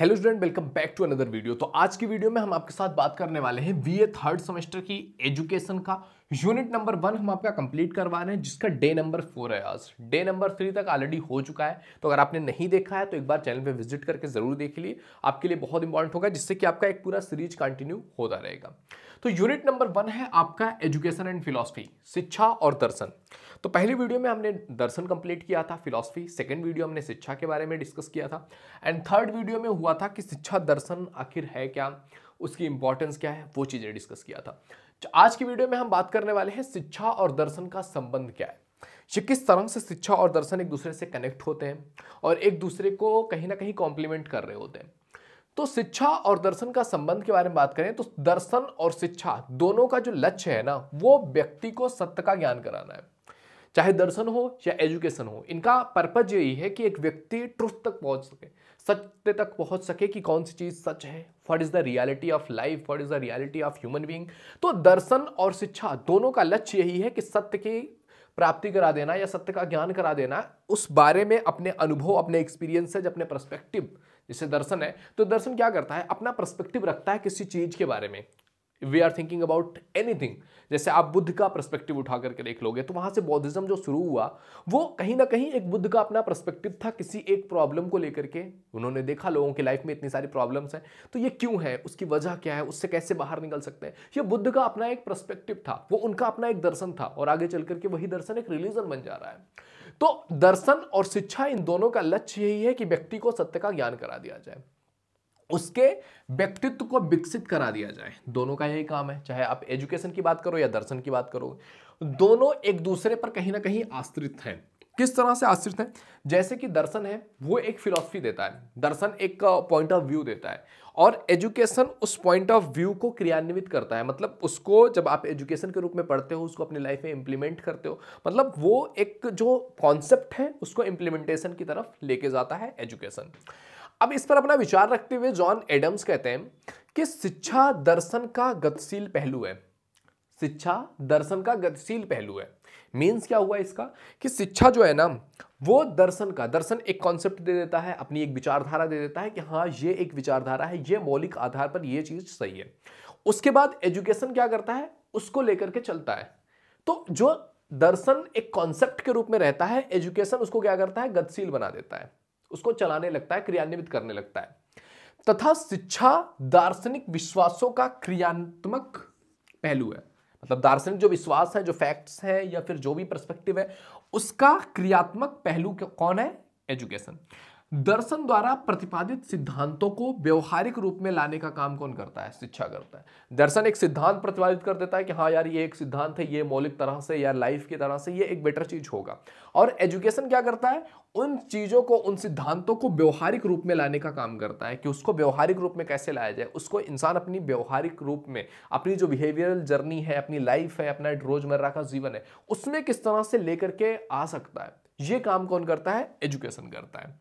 hello student welcome back to another video तो आज की वीडियो में हम आपके साथ बात करने वाले हैं बीए थर्ड सेमेस्टर की एजुकेशन का यूनिट नंबर वन हम आपका कंप्लीट करवा रहे हैं जिसका डे नंबर फोर है आज डे नंबर थ्री तक ऑलरेडी हो चुका है तो अगर आपने नहीं देखा है तो एक बार चैनल पे विजिट करके जरूर देख लिए आपके लिए बहुत इंपॉर्टेंट होगा जिससे कि आपका एक पूरा सीरीज कंटिन्यू होता रहेगा तो यूनिट नंबर वन है आपका एजुकेशन एंड फिलोसफी शिक्षा और दर्शन तो पहली वीडियो में हमने दर्शन कंप्लीट किया था फिलोसफी सेकेंड वीडियो हमने शिक्षा के बारे में डिस्कस किया था एंड थर्ड वीडियो में हुआ था कि शिक्षा दर्शन आखिर है क्या उसकी इंपॉर्टेंस क्या है वो चीज़ें डिस्कस किया था आज की वीडियो में हम बात करने वाले हैं शिक्षा और दर्शन का संबंध क्या है ये किस तरह से शिक्षा और दर्शन एक दूसरे से कनेक्ट होते हैं और एक दूसरे को कहीं ना कहीं कॉम्प्लीमेंट कर रहे होते हैं तो शिक्षा और दर्शन का संबंध के बारे में बात करें तो दर्शन और शिक्षा दोनों का जो लक्ष्य है ना वो व्यक्ति को सत्य का ज्ञान कराना है चाहे दर्शन हो या एजुकेशन हो इनका पर्पज यही है कि एक व्यक्ति ट्रुथ तक पहुंच सके सत्य तक पहुंच सके कि कौन सी चीज़ सच है what is the reality of life what is the reality of human being तो दर्शन और शिक्षा दोनों का लक्ष्य यही है कि सत्य की प्राप्ति करा देना या सत्य का ज्ञान करा देना उस बारे में अपने अनुभव अपने एक्सपीरियंसेज अपने परस्पेक्टिव जिसे दर्शन है तो दर्शन क्या करता है अपना पर्सपेक्टिव रखता है किसी चीज़ के बारे में we are thinking about any जैसे आप बुद्ध का पर्सपेक्टिव उठा करके देख लोगे तो वहां से बौद्धिज्म जो शुरू हुआ वो कहीं ना कहीं एक बुद्ध का अपना पर्सपेक्टिव था किसी एक प्रॉब्लम को लेकर के उन्होंने देखा लोगों की लाइफ में इतनी सारी प्रॉब्लम्स हैं तो ये क्यों है उसकी वजह क्या है उससे कैसे बाहर निकल सकते हैं ये बुद्ध का अपना एक पर्सपेक्टिव था वो उनका अपना एक दर्शन था और आगे चल करके वही दर्शन एक रिलीजन बन जा रहा है तो दर्शन और शिक्षा इन दोनों का लक्ष्य यही है कि व्यक्ति को सत्य का ज्ञान करा दिया जाए उसके व्यक्तित्व को विकसित करा दिया जाए दोनों का यही काम है चाहे आप एजुकेशन की बात करो या दर्शन की बात करो दोनों एक दूसरे पर कहीं ना कहीं आश्रित हैं किस तरह से आश्रित हैं जैसे कि दर्शन है वो एक फिलॉसफी देता है दर्शन एक पॉइंट ऑफ व्यू देता है और एजुकेशन उस पॉइंट ऑफ व्यू को क्रियान्वित करता है मतलब उसको जब आप एजुकेशन के रूप में पढ़ते हो उसको अपनी लाइफ में इम्प्लीमेंट करते हो मतलब वो एक जो कॉन्सेप्ट है उसको इम्प्लीमेंटेशन की तरफ लेके जाता है एजुकेशन अब इस पर अपना विचार रखते हुए जॉन एडम्स कहते हैं कि शिक्षा दर्शन का गतिशील पहलू है शिक्षा दर्शन का गतिशील पहलू है मीन्स क्या हुआ इसका कि शिक्षा जो है ना वो दर्शन का दर्शन एक कॉन्सेप्ट दे देता है अपनी एक विचारधारा दे देता है कि हाँ ये एक विचारधारा है ये मौलिक आधार पर ये चीज़ सही है उसके बाद एजुकेशन क्या करता है उसको लेकर के चलता है तो जो दर्शन एक कॉन्सेप्ट के रूप में रहता है एजुकेशन उसको क्या करता है गतिशील बना देता है उसको चलाने लगता है क्रियान्वित करने लगता है तथा शिक्षा दार्शनिक विश्वासों का क्रियात्मक पहलू है मतलब दार्शनिक जो विश्वास है जो फैक्ट्स है या फिर जो भी परस्पेक्टिव है उसका क्रियात्मक पहलू कौन है एजुकेशन दर्शन द्वारा प्रतिपादित सिद्धांतों को व्यवहारिक रूप में लाने का काम कौन करता है शिक्षा करता है दर्शन एक सिद्धांत प्रतिपादित कर देता है कि हाँ यार ये एक सिद्धांत है ये मौलिक तरह से या लाइफ की तरह से ये एक बेटर चीज होगा और एजुकेशन क्या करता है उन चीज़ों को उन सिद्धांतों को व्यवहारिक रूप में लाने का काम करता है कि उसको व्यवहारिक रूप में कैसे लाया जाए उसको इंसान अपनी व्यवहारिक रूप में अपनी जो बिहेवियरल जर्नी है अपनी लाइफ है अपना रोजमर्रा का जीवन है उसमें किस तरह से लेकर के आ सकता है ये काम कौन करता है एजुकेशन करता है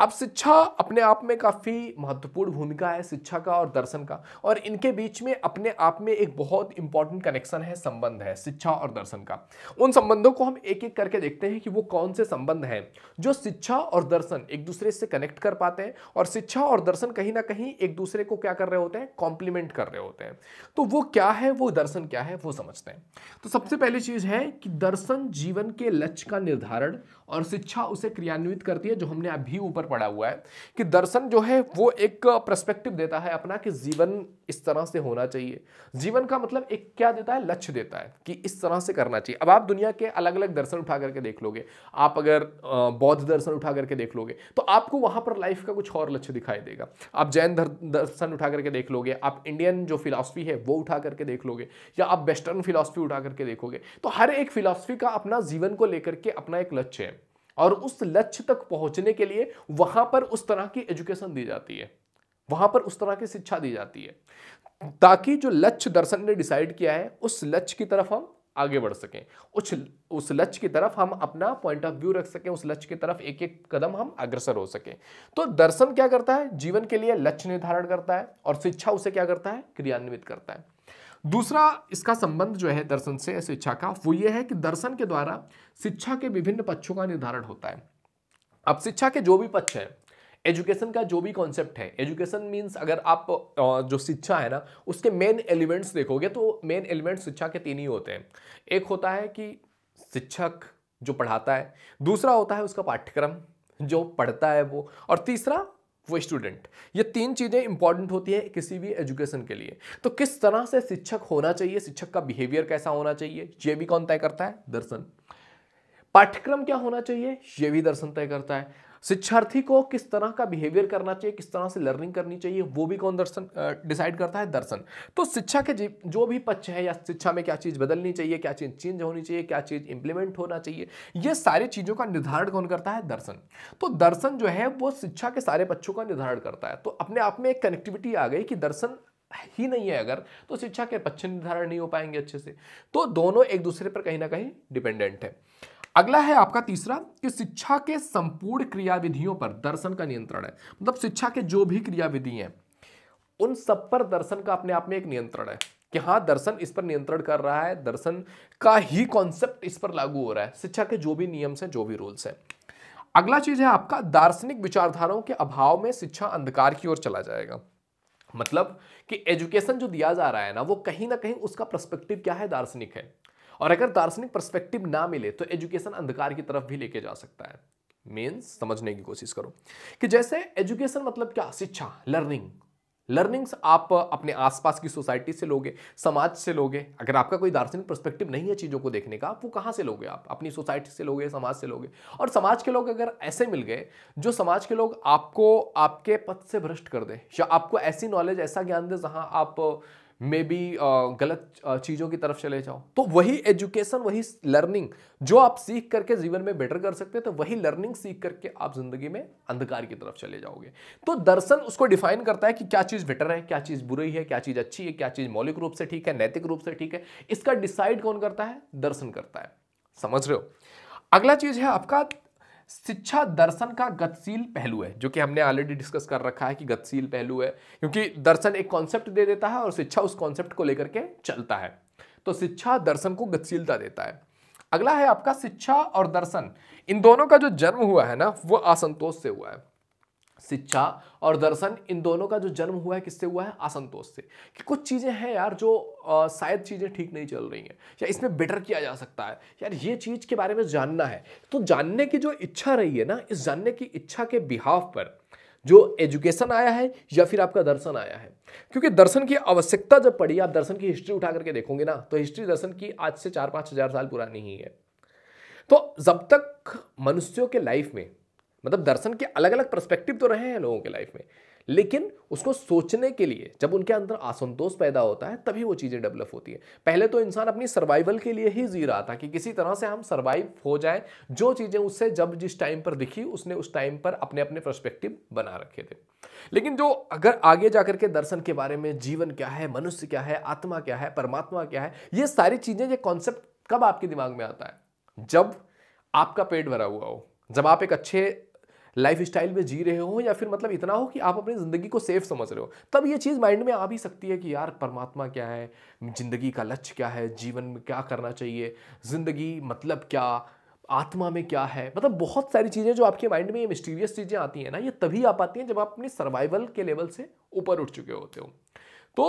अब शिक्षा अपने आप में काफ़ी महत्वपूर्ण भूमिका है शिक्षा का और दर्शन का और इनके बीच में अपने आप में एक बहुत इंपॉर्टेंट कनेक्शन है संबंध है शिक्षा और दर्शन का उन संबंधों को हम एक एक करके देखते हैं कि वो कौन से संबंध हैं जो शिक्षा और दर्शन एक दूसरे से कनेक्ट कर पाते हैं और शिक्षा और दर्शन कहीं ना कहीं एक दूसरे को क्या कर रहे होते हैं कॉम्प्लीमेंट कर रहे होते हैं तो वो क्या है वो दर्शन क्या है वो समझते हैं तो सबसे पहली चीज़ है कि दर्शन जीवन के लक्ष्य का निर्धारण और शिक्षा उसे क्रियान्वित करती है जो हमने अभी ऊपर पर पड़ा हुआ है कि दर्शन जो है वो एक प्रस्पेक्टिव देता है अपना कि जीवन इस तरह से होना चाहिए जीवन का मतलब एक क्या देता है लक्ष्य देता है कि इस तरह से करना चाहिए अब आप दुनिया के अलग अलग दर्शन उठा करके देख लोगे आप अगर बौद्ध दर्शन उठा करके देख लोगे तो आपको वहां पर लाइफ का कुछ और लक्ष्य दिखाई देगा आप जैन दर्शन उठा करके देख लोगे आप इंडियन जो फिलासफी है वो उठा करके देख लोगे या आप वेस्टर्न फिलासफी उठा करके देखोगे तो हर एक फिलासफी का अपना जीवन को लेकर के अपना एक लक्ष्य है और उस लक्ष्य तक पहुंचने के लिए वहां पर उस तरह की एजुकेशन दी जाती है वहां पर उस तरह की शिक्षा दी जाती है ताकि जो लक्ष्य दर्शन ने डिसाइड किया है उस लक्ष्य की तरफ हम आगे बढ़ सकें उस उस लक्ष्य की तरफ हम अपना पॉइंट ऑफ व्यू रख सकें उस लक्ष्य की तरफ एक एक कदम हम अग्रसर हो सकें तो दर्शन क्या करता है जीवन के लिए लक्ष्य निर्धारण करता है और शिक्षा उसे क्या करता है क्रियान्वित करता है दूसरा इसका संबंध जो है दर्शन से शिक्षा का वो ये है कि दर्शन के द्वारा शिक्षा के विभिन्न पक्षों का निर्धारण होता है अब शिक्षा के जो भी पक्ष हैं एजुकेशन का जो भी कॉन्सेप्ट है एजुकेशन मीन्स अगर आप जो शिक्षा है ना उसके मेन एलिमेंट्स देखोगे तो मेन एलिमेंट्स शिक्षा के तीन ही होते हैं एक होता है कि शिक्षक जो पढ़ाता है दूसरा होता है उसका पाठ्यक्रम जो पढ़ता है वो और तीसरा वो स्टूडेंट ये तीन चीज़ें इंपॉर्टेंट होती है किसी भी एजुकेशन के लिए तो किस तरह से शिक्षक होना चाहिए शिक्षक का बिहेवियर कैसा होना चाहिए ये भी कौन तय करता है दर्शन पाठ्यक्रम क्या होना चाहिए ये भी दर्शन तय करता है शिक्षार्थी को किस तरह का बिहेवियर करना चाहिए किस तरह से लर्निंग करनी चाहिए वो भी कौन दर्शन डिसाइड करता है दर्शन तो शिक्षा के जो भी पक्ष है या शिक्षा में क्या चीज़ बदलनी चाहिए क्या चीज़ चेंज होनी चाहिए क्या चीज़ इंप्लीमेंट होना चाहिए ये सारी चीज़ों का निर्धारण कौन करता है दर्शन तो दर्शन जो है वो शिक्षा के सारे पक्षों का निर्धारण करता है तो अपने आप में एक कनेक्टिविटी आ गई कि दर्शन ही नहीं है अगर तो शिक्षा के पक्ष निर्धारण नहीं हो पाएंगे अच्छे से तो दोनों एक दूसरे पर कहीं ना कहीं डिपेंडेंट है अगला है आपका तीसरा कि शिक्षा के संपूर्ण क्रियाविधियों पर दर्शन का नियंत्रण है मतलब शिक्षा के जो भी क्रियाविधि हैं उन सब पर दर्शन का अपने आप में एक नियंत्रण है कि हाँ दर्शन इस पर नियंत्रण कर रहा है दर्शन का ही कॉन्सेप्ट इस पर लागू हो रहा है शिक्षा के जो भी नियम्स हैं जो भी रूल्स हैं अगला चीज है आपका दार्शनिक विचारधाराओं के अभाव में शिक्षा अंधकार की ओर चला जाएगा मतलब कि एजुकेशन जो दिया जा रहा है ना वो कहीं ना कहीं उसका प्रस्पेक्टिव क्या है दार्शनिक है और अगर दार्शनिक परस्पेक्टिव ना मिले तो एजुकेशन अंधकार की तरफ भी लेके जा सकता है मेन्स समझने की कोशिश करो कि जैसे एजुकेशन मतलब क्या शिक्षा लर्निंग लर्निंग्स आप अपने आसपास की सोसाइटी से लोगे समाज से लोगे अगर आपका कोई दार्शनिक पर्सपेक्टिव नहीं है चीज़ों को देखने का वो कहाँ से लोगे आप अपनी सोसाइटी से लोगे समाज से लोगे और समाज के लोग अगर ऐसे मिल गए जो समाज के लोग आपको आपके पथ से भ्रष्ट कर दें या आपको ऐसी नॉलेज ऐसा ज्ञान दे जहाँ आप मे बी गलत चीज़ों की तरफ चले जाओ तो वही एजुकेशन वही लर्निंग जो आप सीख करके जीवन में बेटर कर सकते हैं तो वही लर्निंग सीख करके आप जिंदगी में अंधकार की तरफ चले जाओगे तो दर्शन उसको डिफाइन करता है कि क्या चीज़ बेटर है क्या चीज़ बुरी है क्या चीज़ अच्छी है क्या चीज़ मौलिक रूप से ठीक है नैतिक रूप से ठीक है इसका डिसाइड कौन करता है दर्शन करता है समझ रहे हो अगला चीज़ है आपका शिक्षा दर्शन का गतिशील पहलू है जो कि हमने ऑलरेडी डिस्कस कर रखा है कि गतिशील पहलू है क्योंकि दर्शन एक कॉन्सेप्ट दे देता है और शिक्षा उस कॉन्सेप्ट को लेकर के चलता है तो शिक्षा दर्शन को गतिशीलता देता है अगला है आपका शिक्षा और दर्शन इन दोनों का जो जन्म हुआ है ना वो असंतोष से हुआ है शिक्षा और दर्शन इन दोनों का जो जन्म हुआ है किससे हुआ है असंतोष से कि कुछ चीज़ें हैं यार जो आ, शायद चीज़ें ठीक नहीं चल रही हैं या इसमें बेटर किया जा सकता है यार ये चीज़ के बारे में जानना है तो जानने की जो इच्छा रही है ना इस जानने की इच्छा के बिहाव पर जो एजुकेशन आया है या फिर आपका दर्शन आया है क्योंकि दर्शन की आवश्यकता जब पड़ी आप दर्शन की हिस्ट्री उठा करके देखोगे ना तो हिस्ट्री दर्शन की आज से चार पाँच हज़ार साल पुरानी ही है तो जब तक मनुष्यों के लाइफ में मतलब दर्शन के अलग अलग परस्पेक्टिव तो रहे हैं लोगों के लाइफ में लेकिन उसको सोचने के लिए जब उनके अंदर असंतोष पैदा होता है तभी वो चीज़ें डेवलप होती है पहले तो इंसान अपनी सर्वाइवल के लिए ही जी रहा था कि किसी तरह से हम सर्वाइव हो जाए जो चीज़ें उससे जब जिस टाइम पर दिखी उसने उस टाइम पर अपने अपने परस्पेक्टिव बना रखे थे लेकिन जो अगर आगे जाकर के दर्शन के बारे में जीवन क्या है मनुष्य क्या है आत्मा क्या है परमात्मा क्या है ये सारी चीज़ें ये कॉन्सेप्ट कब आपके दिमाग में आता है जब आपका पेट भरा हुआ हो जब आप एक अच्छे लाइफ स्टाइल में जी रहे हो या फिर मतलब इतना हो कि आप अपनी ज़िंदगी को सेफ समझ रहे हो तब ये चीज़ माइंड में आ भी सकती है कि यार परमात्मा क्या है ज़िंदगी का लक्ष्य क्या है जीवन में क्या करना चाहिए ज़िंदगी मतलब क्या आत्मा में क्या है मतलब बहुत सारी चीज़ें जो आपके माइंड में ये मिस्टीरियस चीज़ें आती हैं ना ये तभी आ पाती हैं जब आप अपनी सर्वाइवल के लेवल से ऊपर उठ चुके होते हो तो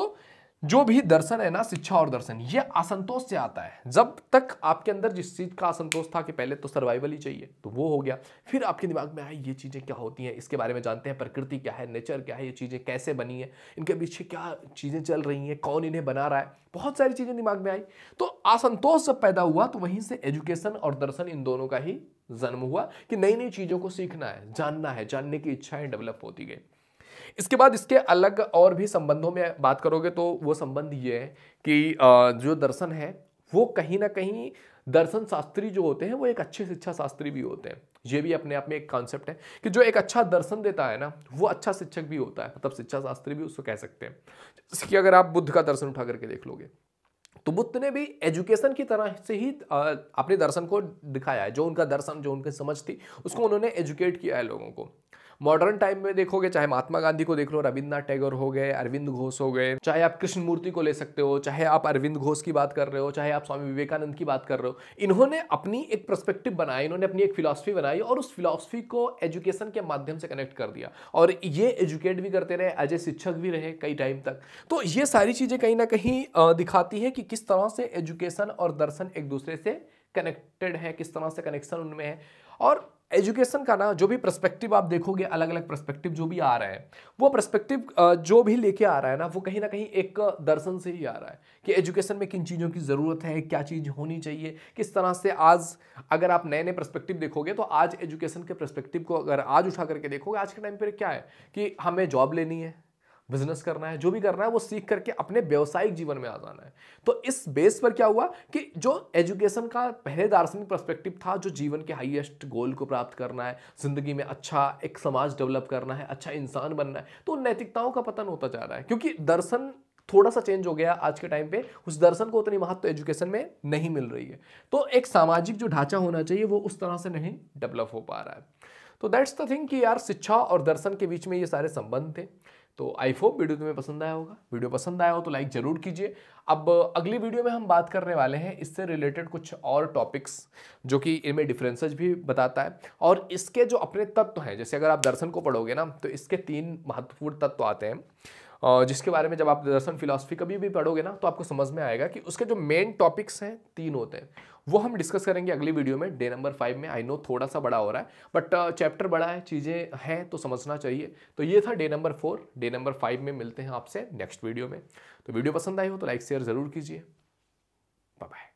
जो भी दर्शन है ना शिक्षा और दर्शन ये असंतोष से आता है जब तक आपके अंदर जिस चीज़ का असंतोष था कि पहले तो सर्वाइवल ही चाहिए तो वो हो गया फिर आपके दिमाग में आए ये चीज़ें क्या होती हैं इसके बारे में जानते हैं प्रकृति क्या है नेचर क्या है ये चीज़ें कैसे बनी है इनके पीछे क्या चीज़ें चल रही हैं कौन इन्हें बना रहा है बहुत सारी चीज़ें दिमाग में आई तो असंतोष जब पैदा हुआ तो वहीं से एजुकेशन और दर्शन इन दोनों का ही जन्म हुआ कि नई नई चीज़ों को सीखना है जानना है जानने की इच्छाएं डेवलप होती गई इसके बाद इसके अलग और भी संबंधों में बात करोगे तो वो संबंध ये है कि जो दर्शन है वो कहीं ना कहीं दर्शन शास्त्री जो होते हैं वो एक अच्छे शिक्षा शास्त्री भी होते हैं ये भी अपने आप में एक कॉन्सेप्ट है कि जो एक अच्छा दर्शन देता है ना वो अच्छा शिक्षक भी होता है मतलब शिक्षा शास्त्री भी उसको कह सकते हैं जैसे कि अगर आप बुद्ध का दर्शन उठा करके देख लोगे तो बुद्ध ने भी एजुकेशन की तरह से ही अपने दर्शन को दिखाया है जो उनका दर्शन जो उनकी समझ थी उसको उन्होंने एजुकेट किया है लोगों को मॉडर्न टाइम में देखोगे चाहे महात्मा गांधी को देख लो रविन्द्रनाथ टैगोर हो गए अरविंद घोष हो गए चाहे आप कृष्ण मूर्ति को ले सकते हो चाहे आप अरविंद घोष की बात कर रहे हो चाहे आप स्वामी विवेकानंद की बात कर रहे हो इन्होंने अपनी एक प्रस्पेक्टिव बनाई इन्होंने अपनी एक फिलासफी बनाई और उस फिलासफी को एजुकेशन के माध्यम से कनेक्ट कर दिया और ये एजुकेट भी करते रहे एज ए शिक्षक भी रहे कई टाइम तक तो ये सारी चीज़ें कहीं ना कहीं दिखाती है कि किस तरह से एजुकेशन और दर्शन एक दूसरे से कनेक्टेड है किस तरह से कनेक्शन उनमें है और एजुकेशन का ना जो भी प्रस्पेक्टिव आप देखोगे अलग अलग प्रस्पेक्टिव जो भी आ रहा है वो प्रस्पेक्टिव जो भी लेके आ रहा है ना वो कहीं ना कहीं एक दर्शन से ही आ रहा है कि एजुकेशन में किन चीज़ों की ज़रूरत है क्या चीज़ होनी चाहिए किस तरह से आज अगर आप नए नए प्रस्पेक्टिव देखोगे तो आज एजुकेशन के प्रस्पेक्टिव को अगर आज उठा करके देखोगे आज के टाइम पर क्या है कि हमें जॉब लेनी है बिजनेस करना है जो भी करना है वो सीख करके अपने व्यवसायिक जीवन में आ जाना है तो इस बेस पर क्या हुआ कि जो एजुकेशन का पहले दार्शनिक परस्पेक्टिव था जो जीवन के हाईएस्ट गोल को प्राप्त करना है ज़िंदगी में अच्छा एक समाज डेवलप करना है अच्छा इंसान बनना है तो नैतिकताओं का पतन होता जा रहा है क्योंकि दर्शन थोड़ा सा चेंज हो गया आज के टाइम पे उस दर्शन को उतनी महत्व तो एजुकेशन में नहीं मिल रही है तो एक सामाजिक जो ढांचा होना चाहिए वो उस तरह से नहीं डेवलप हो पा रहा है तो दैट्स द थिंग कि यार शिक्षा और दर्शन के बीच में ये सारे संबंध थे तो आई होप वीडियो तुम्हें पसंद आया होगा वीडियो पसंद आया हो तो लाइक ज़रूर कीजिए अब अगली वीडियो में हम बात करने वाले हैं इससे रिलेटेड कुछ और टॉपिक्स जो कि इनमें डिफरेंसेस भी बताता है और इसके जो अपने तत्व हैं जैसे अगर आप दर्शन को पढ़ोगे ना तो इसके तीन महत्वपूर्ण तत्व आते हैं जिसके बारे में जब आप दर्शन फिलासफी कभी भी पढ़ोगे ना तो आपको समझ में आएगा कि उसके जो मेन टॉपिक्स हैं तीन होते हैं वो हम डिस्कस करेंगे अगली वीडियो में डे नंबर फाइव में आई नो थोड़ा सा बड़ा हो रहा है बट चैप्टर uh, बड़ा है चीज़ें हैं तो समझना चाहिए तो ये था day number four day number five में मिलते हैं आपसे नेक्स्ट वीडियो में तो वीडियो पसंद आई हो तो लाइक शेयर ज़रूर कीजिए बाय